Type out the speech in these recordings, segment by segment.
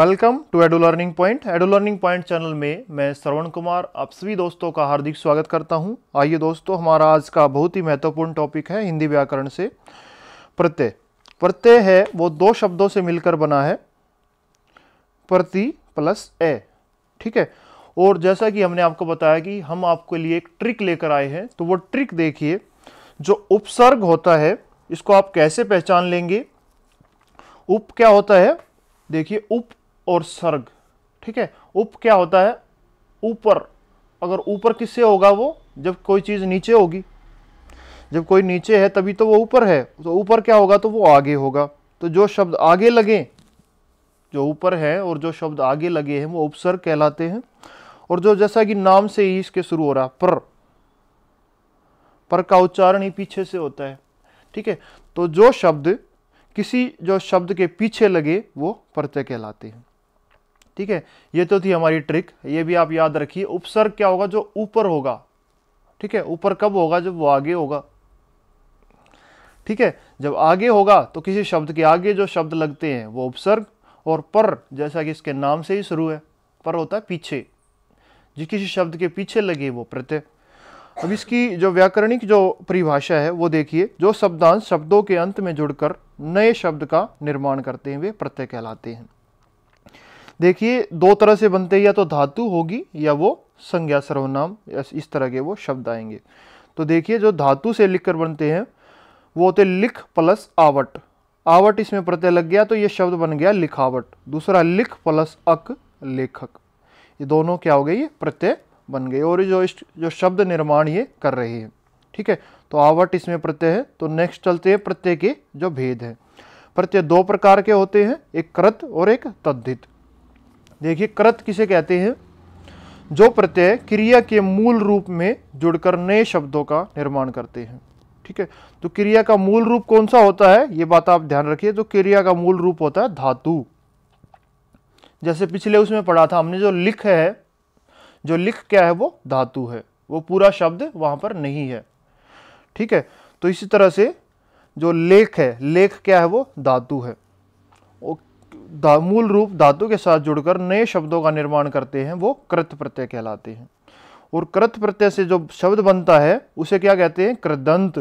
Welcome to Edo learning point Edo learning point channel में मैं श्रवण कुमार आप सभी दोस्तों का हार्दिक स्वागत करता हूं। आइए दोस्तों हमारा आज का बहुत ही महत्वपूर्ण टॉपिक है हिंदी व्याकरण से प्रत्यय प्रत्यय है वो दो शब्दों से मिलकर बना है प्रति प्लस ए ठीक है और जैसा कि हमने आपको बताया कि हम आपके लिए एक ट्रिक लेकर आए हैं तो वो ट्रिक देखिए जो उपसर्ग होता है इसको आप कैसे पहचान लेंगे उप क्या होता है देखिए उप और सर्ग ठीक है उप क्या होता है ऊपर अगर ऊपर किससे होगा वो जब कोई चीज़ नीचे होगी जब कोई नीचे है तभी तो वो ऊपर है तो ऊपर क्या होगा तो वो आगे होगा तो जो शब्द आगे लगे जो ऊपर है और जो शब्द आगे लगे हैं वो उपसर्ग कहलाते हैं और जो जैसा कि नाम से ही इसके शुरू हो रहा पर पर का उच्चारण ही पीछे से होता है ठीक है तो जो शब्द किसी जो शब्द के पीछे लगे वो प्रत्यय कहलाते हैं ठीक है ये तो थी हमारी ट्रिक ये भी आप याद रखिए उपसर्ग क्या होगा जो ऊपर होगा ठीक है ऊपर कब होगा जब वो आगे होगा ठीक है जब आगे होगा तो किसी शब्द के आगे जो शब्द लगते हैं वो उपसर्ग और पर जैसा कि इसके नाम से ही शुरू है पर होता है पीछे जिस किसी शब्द के पीछे लगे वो प्रत्यय अब इसकी जो व्याकरणिक जो परिभाषा है वो देखिए जो शब्दांश शब्दों के अंत में जुड़कर नए शब्द का निर्माण करते हैं वे प्रत्यय कहलाते हैं देखिए दो तरह से बनते हैं या तो धातु होगी या वो संज्ञा सर्वनाम इस तरह के वो शब्द आएंगे तो देखिए जो धातु से लिख कर बनते हैं वो होते लिख प्लस आवट आवट इसमें प्रत्यय लग गया तो ये शब्द बन गया लिखावट दूसरा लिख प्लस अक लेखक ये दोनों क्या हो गए ये प्रत्यय बन गए और जो इस जो शब्द निर्माण ये कर रहे हैं ठीक है तो आवट इसमें प्रत्यय है तो नेक्स्ट चलते हैं प्रत्यय के जो भेद हैं प्रत्यय दो प्रकार के होते हैं एक कृत और एक तद्धित देखिए कृत किसे कहते हैं जो प्रत्यय क्रिया के मूल रूप में जुड़कर नए शब्दों का निर्माण करते हैं ठीक है तो क्रिया का मूल रूप कौन सा होता है ये बात आप ध्यान रखिए तो क्रिया का मूल रूप होता है धातु जैसे पिछले उसमें पढ़ा था हमने जो लिख है जो लिख क्या है वो धातु है वो पूरा शब्द वहां पर नहीं है ठीक है तो इसी तरह से जो लेख है लेख क्या है वो धातु है मूल रूप धातु के साथ जुड़कर नए शब्दों का निर्माण करते हैं वो कृत प्रत्यय कहलाते हैं और कृत प्रत्यय से जो शब्द बनता है उसे क्या कहते हैं कृदंत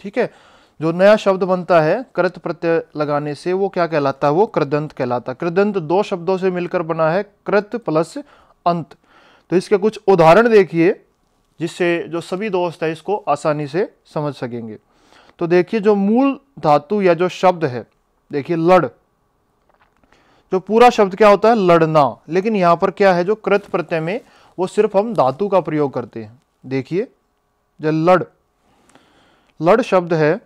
ठीक है जो नया शब्द बनता है कृत प्रत्यय लगाने से वो क्या कहलाता है वो कृदंत कहलाता है कृदंत दो शब्दों से मिलकर बना है कृत प्लस अंत तो इसके कुछ उदाहरण देखिए जिससे जो सभी दोस्त है इसको आसानी से समझ सकेंगे तो देखिए जो मूल धातु या जो शब्द है देखिए लड़ जो पूरा शब्द क्या होता है लड़ना लेकिन यहां पर क्या है जो कृत प्रत्यय में वो सिर्फ हम धातु का प्रयोग करते हैं देखिए जो लड़ लड़ शब्द है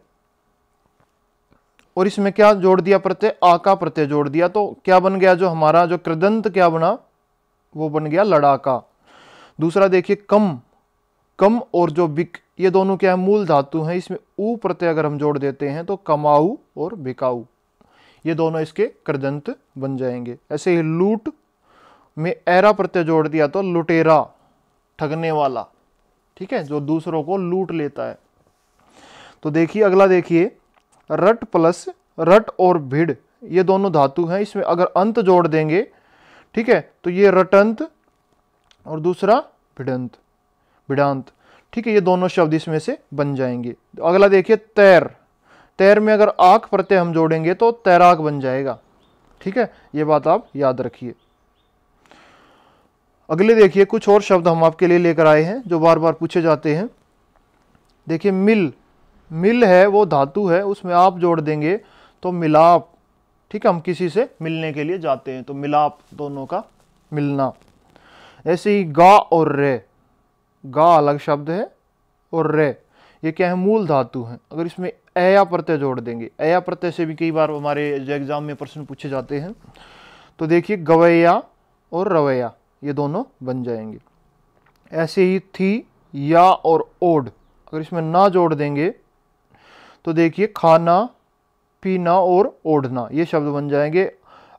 और इसमें क्या जोड़ दिया प्रत्यय आ का प्रत्यय जोड़ दिया तो क्या बन गया जो हमारा जो कृदंत क्या बना वो बन गया लड़ाका दूसरा देखिए कम कम और जो बिक ये दोनों क्या है मूल धातु हैं इसमें ऊ प्रत्यय अगर हम जोड़ देते हैं तो कमाऊ और बिकाऊ ये दोनों इसके कृदंत बन जाएंगे ऐसे ही लूट में एरा प्रत्यय जोड़ दिया तो लुटेरा ठगने वाला ठीक है जो दूसरों को लूट लेता है तो देखिए अगला देखिए रट प्लस रट और भिड़ ये दोनों धातु हैं इसमें अगर अंत जोड़ देंगे ठीक है तो ये रटंत और दूसरा भिडंत भिडांत ठीक है ये दोनों शब्द इसमें से बन जाएंगे अगला देखिए तैर तैर में अगर आक प्रत्यय हम जोड़ेंगे तो तैराक बन जाएगा ठीक है ये बात आप याद रखिए अगले देखिए कुछ और शब्द हम आपके लिए लेकर आए हैं जो बार बार पूछे जाते हैं देखिए मिल मिल है वो धातु है उसमें आप जोड़ देंगे तो मिलाप ठीक है हम किसी से मिलने के लिए जाते हैं तो मिलाप दोनों का मिलना ऐसे ही गा और रे गा अलग शब्द है और रे ये क्या है मूल धातु है अगर इसमें अया प्रत्यय जोड़ देंगे अया प्रत्यय से भी कई बार हमारे एग्जाम में प्रश्न पूछे जाते हैं तो देखिए गवैया और रवैया ये दोनों बन जाएंगे ऐसे ही थी या और ओड अगर इसमें ना जोड़ देंगे तो देखिए खाना पीना और ओढ़ना ये शब्द बन जाएंगे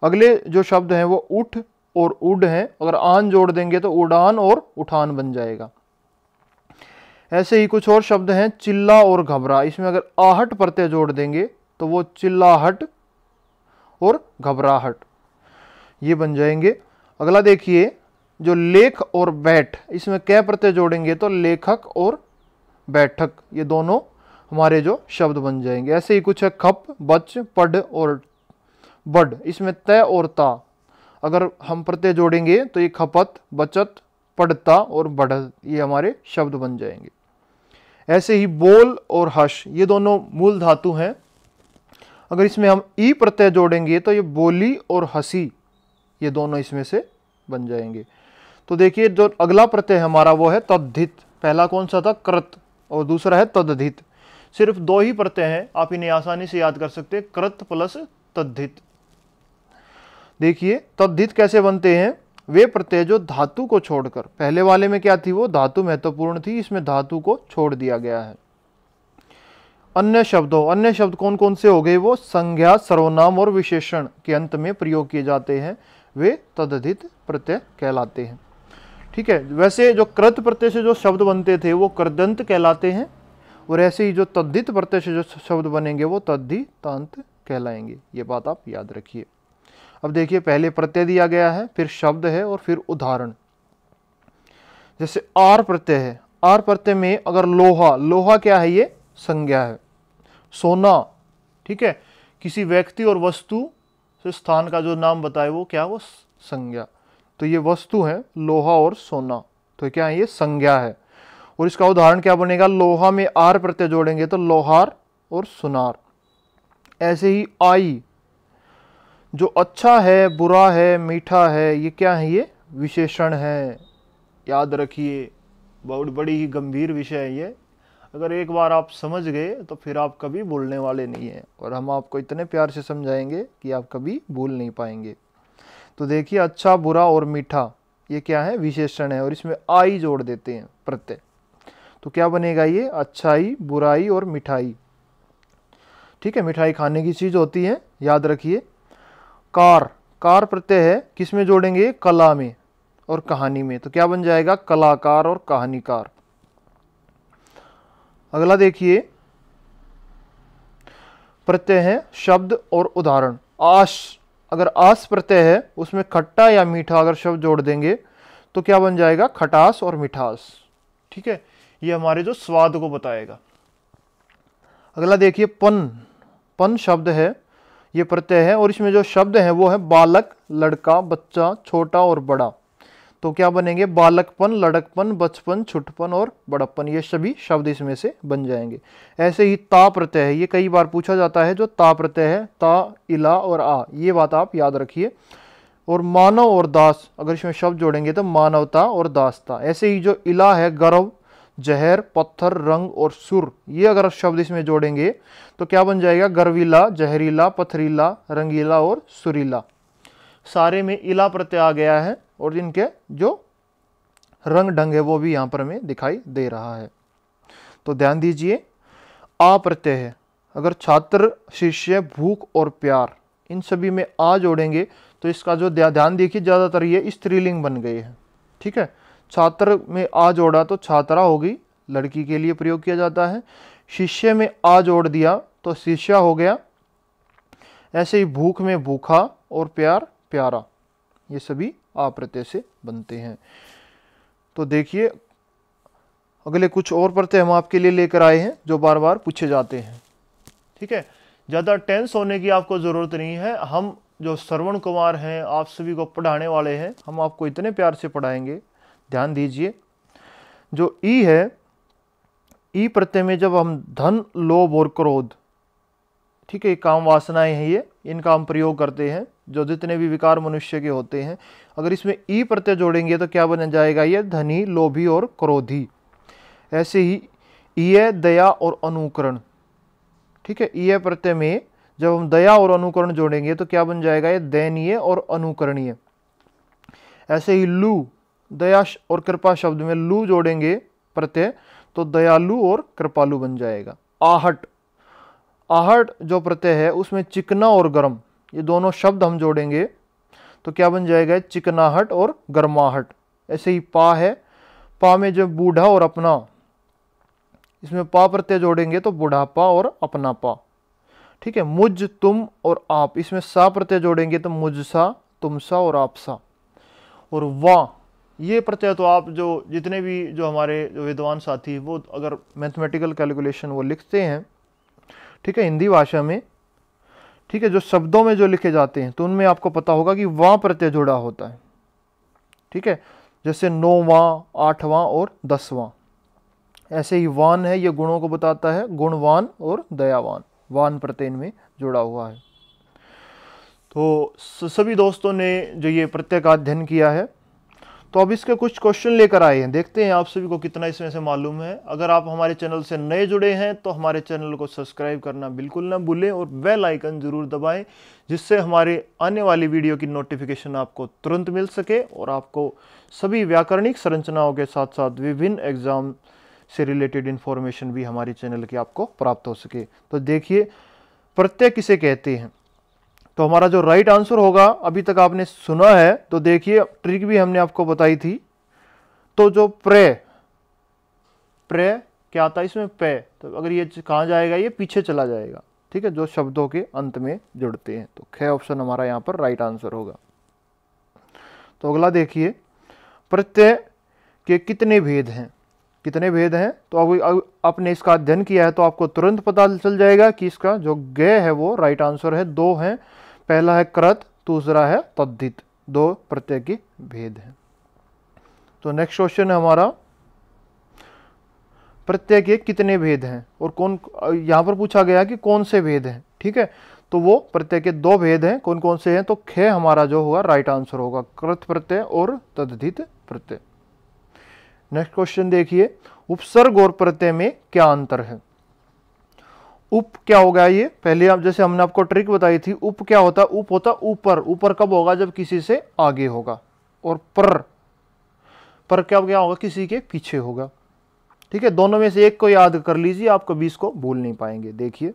अगले जो शब्द हैं वो उठ और उड हैं अगर आन जोड़ देंगे तो उड़ान और उठान बन जाएगा ऐसे ही कुछ और शब्द हैं चिल्ला और घबरा इसमें अगर आहट प्रत्यय जोड़ देंगे तो वो चिल्लाहट और घबराहट ये बन जाएंगे अगला देखिए जो लेख और बैठ इसमें कै प्रत्यय जोड़ेंगे तो लेखक और बैठक ये दोनों हमारे जो शब्द बन जाएंगे ऐसे ही कुछ है खप बच पढ़ और बड इसमें तय और ता अगर हम प्रत्यय जोड़ेंगे तो ये खपत बचत पढ़ता और बढ़ ये हमारे शब्द बन जाएंगे ऐसे ही बोल और हश ये दोनों मूल धातु हैं अगर इसमें हम ई प्रत्यय जोड़ेंगे तो ये बोली और हसी ये दोनों इसमें से बन जाएंगे तो देखिए जो अगला प्रत्यय हमारा वो है तद्धित पहला कौन सा था कृत और दूसरा है तद्धित सिर्फ दो ही प्रत्यय हैं आप इन्हें आसानी से याद कर सकते हैं कृत प्लस तद्धित देखिए तद्धित कैसे बनते हैं वे प्रत्यय जो धातु को छोड़कर पहले वाले में क्या थी वो धातु महत्वपूर्ण थी इसमें धातु को छोड़ दिया गया है अन्य शब्दों अन्य शब्द कौन कौन से हो गए वो संज्ञा सर्वनाम और विशेषण के अंत में प्रयोग किए जाते हैं वे तदधित प्रत्यय कहलाते हैं ठीक है वैसे जो कृत प्रत्यय से जो शब्द बनते थे वो कृदंत कहलाते हैं और ऐसे ही जो तद्धित प्रत्यय से जो शब्द बनेंगे वो तद्धि कहलाएंगे ये बात आप याद रखिए अब देखिए पहले प्रत्यय दिया गया है फिर शब्द है और फिर उदाहरण जैसे आर प्रत्यय है आर प्रत्यय में अगर लोहा लोहा क्या है ये संज्ञा है सोना ठीक है किसी व्यक्ति और वस्तु से स्थान का जो नाम बताए वो क्या वो संज्ञा तो ये वस्तु है लोहा और सोना तो क्या है ये संज्ञा है और इसका उदाहरण क्या बनेगा लोहा में आर प्रत्यय जोड़ेंगे तो लोहार और सुनार ऐसे ही आई जो अच्छा है बुरा है मीठा है ये क्या है ये विशेषण है याद रखिए बहुत बड़ी ही गंभीर विषय है ये अगर एक बार आप समझ गए तो फिर आप कभी भूलने वाले नहीं हैं और हम आपको इतने प्यार से समझाएंगे कि आप कभी भूल नहीं पाएंगे तो देखिए अच्छा बुरा और मीठा ये क्या है विशेषण है और इसमें आई जोड़ देते हैं प्रत्यय तो क्या बनेगा ये अच्छाई बुराई और मिठाई ठीक है मिठाई खाने की चीज़ होती है याद रखिए कार कार प्रत्यय है किस में जोड़ेंगे कला में और कहानी में तो क्या बन जाएगा कलाकार और कहानीकार अगला देखिए प्रत्यय है शब्द और उदाहरण आश अगर आस प्रत्यय है उसमें खट्टा या मीठा अगर शब्द जोड़ देंगे तो क्या बन जाएगा खटास और मिठास ठीक है ये हमारे जो स्वाद को बताएगा अगला देखिए पन पन शब्द है ये प्रत्यय है और इसमें जो शब्द हैं वो है बालक लड़का बच्चा छोटा और बड़ा तो क्या बनेंगे बालकपन लड़कपन बचपन छुटपन और बड़प्पन ये सभी शब्द इसमें से बन जाएंगे ऐसे ही ता प्रत्यय है ये कई बार पूछा जाता है जो ता प्रत्यय है ता इला और आ ये बात आप याद रखिए और मानव और दास अगर इसमें शब्द जोड़ेंगे तो मानवता और दासता ऐसे ही जो इला है गर्व जहर पत्थर रंग और सुर ये अगर शब्द इसमें जोड़ेंगे तो क्या बन जाएगा गर्वीला जहरीला पथरीला रंगीला और सुरीला सारे में इला प्रत्यय आ गया है और इनके जो रंग ढंग है वो भी यहाँ पर हमें दिखाई दे रहा है तो ध्यान दीजिए आ प्रत्यय है अगर छात्र शिष्य भूख और प्यार इन सभी में आ जोड़ेंगे तो इसका जो ध्यान देखिए ज़्यादातर ये स्त्रीलिंग बन गए है ठीक है छात्र में आ जोड़ा तो छात्रा होगी लड़की के लिए प्रयोग किया जाता है शिष्य में आ जोड़ दिया तो शिष्य हो गया ऐसे ही भूख में भूखा और प्यार प्यारा ये सभी आप्रत्यय से बनते हैं तो देखिए अगले कुछ और प्रत्यय हम आपके लिए लेकर आए हैं जो बार बार पूछे जाते हैं ठीक है ज़्यादा टेंस होने की आपको ज़रूरत नहीं है हम जो श्रवण कुमार हैं आप सभी को पढ़ाने वाले हैं हम आपको इतने प्यार से पढ़ाएंगे ध्यान दीजिए जो ई है ई प्रत्यय में जब हम धन लोभ और क्रोध ठीक है काम वासनाएं हैं ये इनका हम प्रयोग करते हैं जो जितने भी विकार मनुष्य के होते हैं अगर इसमें ई प्रत्यय जोड़ेंगे तो क्या बन जाएगा ये धनी लोभी और क्रोधी ऐसे ही ईय दया और अनुकरण ठीक है ईय प्रत्यय में जब हम दया और अनुकरण जोड़ेंगे तो क्या बन जाएगा ये दयनीय और अनुकरणीय ऐसे ही लू दया और कृपा शब्द में लू जोड़ेंगे प्रत्यय तो दयालु और कृपालु बन जाएगा आहट आहट जो प्रत्यय है उसमें चिकना और गर्म ये दोनों शब्द हम जोड़ेंगे तो क्या बन जाएगा चिकनाहट और गर्माहट ऐसे ही पा है पा में जो बूढ़ा और अपना इसमें पा प्रत्यय जोड़ेंगे तो बुढ़ापा और अपना पा ठीक है मुझ तुम और आप इसमें सा प्रत्यय जोड़ेंगे तो मुझ सा तुम सा और आप सा और वाह ये प्रत्यय तो आप जो जितने भी जो हमारे जो विद्वान साथी वो अगर मैथमेटिकल कैलकुलेशन वो लिखते हैं ठीक है हिंदी भाषा में ठीक है जो शब्दों में जो लिखे जाते हैं तो उनमें आपको पता होगा कि वाँ प्रत्यय जुड़ा होता है ठीक है जैसे नौवाँ आठवां और दसवां ऐसे ही वान है ये गुणों को बताता है गुणवान और दयावान वान प्रत्यय में जुड़ा हुआ है तो सभी दोस्तों ने जो ये प्रत्यय का अध्ययन किया है तो अब इसके कुछ क्वेश्चन लेकर आए हैं देखते हैं आप सभी को कितना इसमें से मालूम है अगर आप हमारे चैनल से नए जुड़े हैं तो हमारे चैनल को सब्सक्राइब करना बिल्कुल ना भूलें और बेल आइकन ज़रूर दबाएं जिससे हमारे आने वाली वीडियो की नोटिफिकेशन आपको तुरंत मिल सके और आपको सभी व्याकरणिक संरचनाओं के साथ साथ विभिन्न एग्ज़ाम से रिलेटेड इन्फॉर्मेशन भी हमारे चैनल की आपको प्राप्त हो सके तो देखिए प्रत्यय किसे कहते हैं तो हमारा जो राइट आंसर होगा अभी तक आपने सुना है तो देखिए ट्रिक भी हमने आपको बताई थी तो जो प्रे प्रे क्या आता है इसमें पे तो अगर ये कहाँ जाएगा ये पीछे चला जाएगा ठीक है जो शब्दों के अंत में जुड़ते हैं तो खे ऑप्शन हमारा यहाँ पर राइट आंसर होगा तो अगला देखिए प्रत्यय के कितने भेद हैं कितने भेद हैं तो अब आपने इसका अध्ययन किया है तो आपको तुरंत पता चल जाएगा कि इसका जो गय है वो राइट आंसर है दो हैं पहला है कृत दूसरा है तद्धित दो प्रत्यय की भेद है तो नेक्स्ट क्वेश्चन है हमारा प्रत्यय के कितने भेद हैं और कौन यहाँ पर पूछा गया कि कौन से भेद हैं ठीक है तो वो प्रत्यय के दो भेद हैं कौन कौन से हैं तो खे हमारा जो होगा राइट आंसर होगा कृत प्रत्यय और तद्धित प्रत्यय नेक्स्ट क्वेश्चन देखिए उपसर्ग और प्रत्यय में क्या अंतर है उप क्या होगा ये पहले आप जैसे हमने आपको ट्रिक बताई थी उप क्या होता उप होता ऊपर ऊपर कब होगा जब किसी से आगे होगा और पर पर क्या क्या होगा किसी के पीछे होगा ठीक है दोनों में से एक को याद कर लीजिए आप कभी इसको भूल नहीं पाएंगे देखिए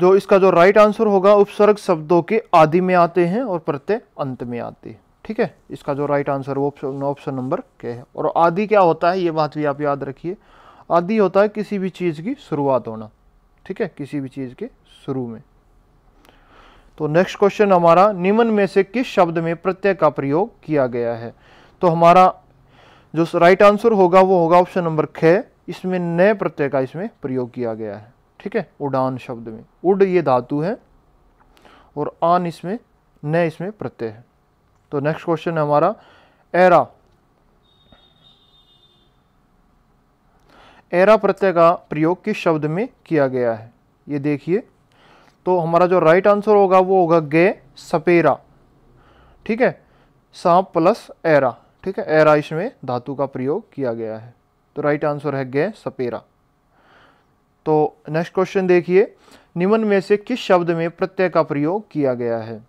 जो इसका जो राइट आंसर होगा उपसर्ग शब्दों के आदि में आते हैं और प्रत्यय अंत में आते हैं ठीक है इसका जो राइट आंसर वो ऑप्शन नंबर क्या है और आदि क्या होता है ये बात भी आप याद रखिए आदि होता है किसी भी चीज़ की शुरुआत होना ठीक है किसी भी चीज़ के शुरू में तो नेक्स्ट क्वेश्चन हमारा निम्न में से किस शब्द में प्रत्यय का प्रयोग किया गया है तो हमारा जो राइट आंसर होगा वो होगा ऑप्शन नंबर ख इसमें नए प्रत्यय का इसमें प्रयोग किया गया है ठीक है उड़ान शब्द में उड ये धातु है और आन इसमें नए इसमें प्रत्यय है तो नेक्स्ट क्वेश्चन है हमारा एरा एरा प्रत्यय का प्रयोग किस शब्द में किया गया है ये देखिए तो हमारा जो राइट आंसर होगा वो होगा गे सपेरा ठीक है सांप प्लस एरा ठीक है एरा इसमें धातु का प्रयोग किया गया है तो राइट आंसर है गे सपेरा तो नेक्स्ट क्वेश्चन देखिए निम्न में से किस शब्द में प्रत्यय का प्रयोग किया गया है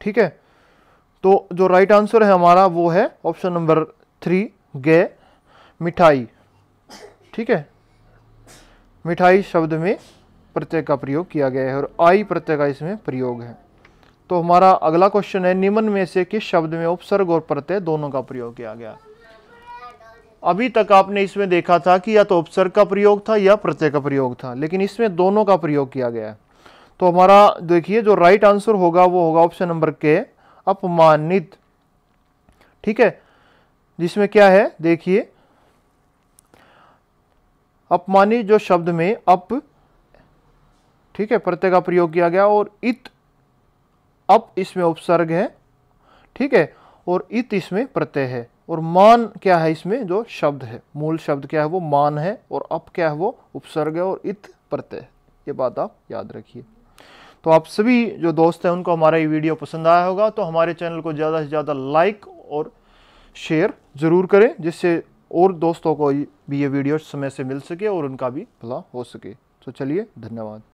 ठीक है तो जो राइट आंसर है हमारा वो है ऑप्शन नंबर थ्री गे मिठाई ठीक है मिठाई शब्द में प्रत्यय का प्रयोग किया गया है और आई प्रत्यय का इसमें प्रयोग है तो हमारा अगला क्वेश्चन है निम्न में से किस शब्द में उपसर्ग और प्रत्यय दोनों का प्रयोग किया गया अभी तक आपने इसमें देखा था कि या तो उपसर्ग का प्रयोग था या प्रत्यय का प्रयोग था लेकिन इसमें दोनों का प्रयोग किया गया है तो हमारा देखिए जो राइट आंसर होगा वो होगा ऑप्शन नंबर के अपमानित ठीक है जिसमें क्या है देखिए अपमानी जो शब्द में अप ठीक है प्रत्यय का प्रयोग किया गया और इत अप इसमें उपसर्ग है ठीक है और इत इसमें प्रत्यय है और मान क्या है इसमें जो शब्द है मूल शब्द क्या है वो मान है और अप क्या है वो उपसर्ग है और इत प्रत्यय ये बात आप याद रखिए तो आप सभी जो दोस्त हैं उनको हमारा ये वीडियो पसंद आया होगा तो हमारे चैनल को ज़्यादा से ज़्यादा लाइक और शेयर ज़रूर करें जिससे और दोस्तों को भी ये वीडियो समय से मिल सके और उनका भी भला हो सके तो चलिए धन्यवाद